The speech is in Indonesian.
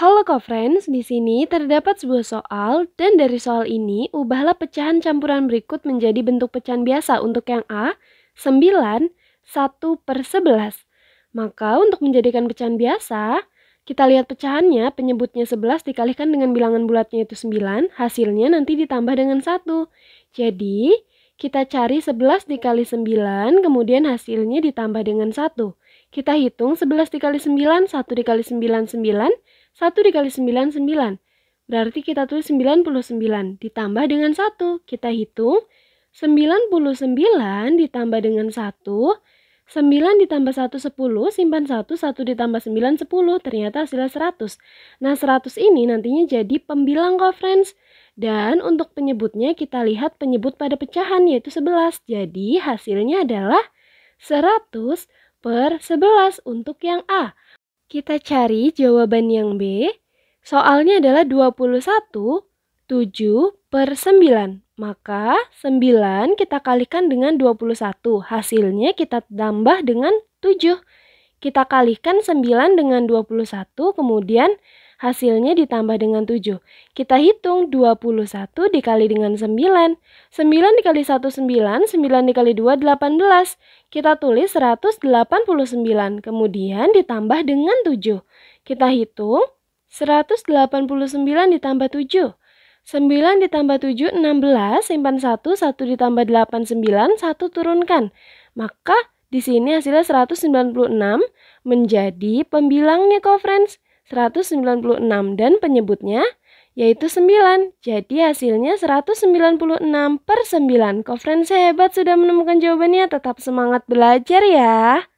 Halo co-friends, di sini terdapat sebuah soal dan dari soal ini ubahlah pecahan campuran berikut menjadi bentuk pecahan biasa untuk yang A 9, 1 per 11. Maka untuk menjadikan pecahan biasa, kita lihat pecahannya, penyebutnya 11 dikalikan dengan bilangan bulatnya itu 9, hasilnya nanti ditambah dengan 1. Jadi, kita cari 11 dikali 9, kemudian hasilnya ditambah dengan 1. Kita hitung 11 dikali 9, 1 dikali 9, 9, 1 dikali 9, 9. Berarti kita tulis 99 ditambah dengan 1. Kita hitung 99 ditambah dengan 1, 9 ditambah 1 10, simpan 1, 1 ditambah 9 10, ternyata hasilnya 100. Nah 100 ini nantinya jadi pembilang kok friends. Dan untuk penyebutnya kita lihat penyebut pada pecahan yaitu 11. Jadi hasilnya adalah 100 per 11 untuk yang A. Kita cari jawaban yang B. Soalnya adalah 21, 7 per 9. Maka 9 kita kalikan dengan 21. Hasilnya kita tambah dengan 7. Kita kalikan 9 dengan 21, kemudian Hasilnya ditambah dengan 7. Kita hitung 21 dikali dengan 9. 9 dikali 1 9, 9 dikali 2 18. Kita tulis 189, kemudian ditambah dengan 7. Kita hitung 189 ditambah 7. 9 ditambah 7, 16, simpan 1, 1 ditambah 8, 9, 1 turunkan. Maka di sini hasilnya 196 menjadi pembilangnya, kok friends. 196 dan penyebutnya yaitu 9. Jadi hasilnya 196 per 9. Kofren sehebat sudah menemukan jawabannya. Tetap semangat belajar ya.